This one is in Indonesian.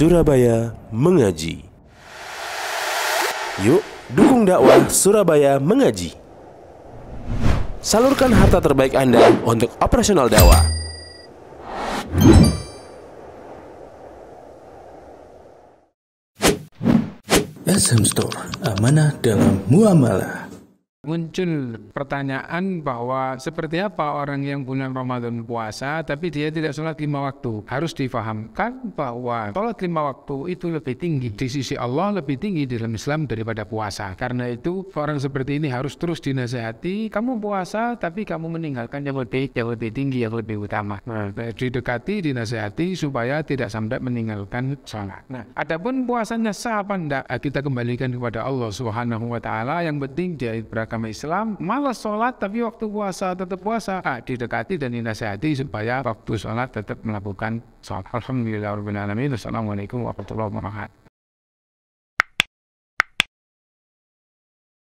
Surabaya Mengaji. Yuk, dukung dakwah Surabaya Mengaji. Salurkan harta terbaik Anda untuk operasional dakwah. SM Store, amanah dalam muamalah muncul pertanyaan bahwa seperti apa orang yang bulan Ramadan puasa tapi dia tidak sholat lima waktu harus difahamkan bahwa sholat lima waktu itu lebih tinggi di sisi Allah lebih tinggi dalam Islam daripada puasa karena itu orang seperti ini harus terus dinasehati kamu puasa tapi kamu meninggalkan yang lebih yang lebih tinggi yang lebih utama nah, nah didekati dinasehati supaya tidak sampai meninggalkan sholat nah adapun puasanya sah apa enggak nah, kita kembalikan kepada Allah Subhanahu wa taala yang penting dia beragama agama Islam malas sholat tapi waktu puasa tetap puasa ah, didekati dan dinasihati supaya waktu sholat tetap melakukan sholat Alhamdulillah Assalamualaikum warahmatullahi wabarakatuh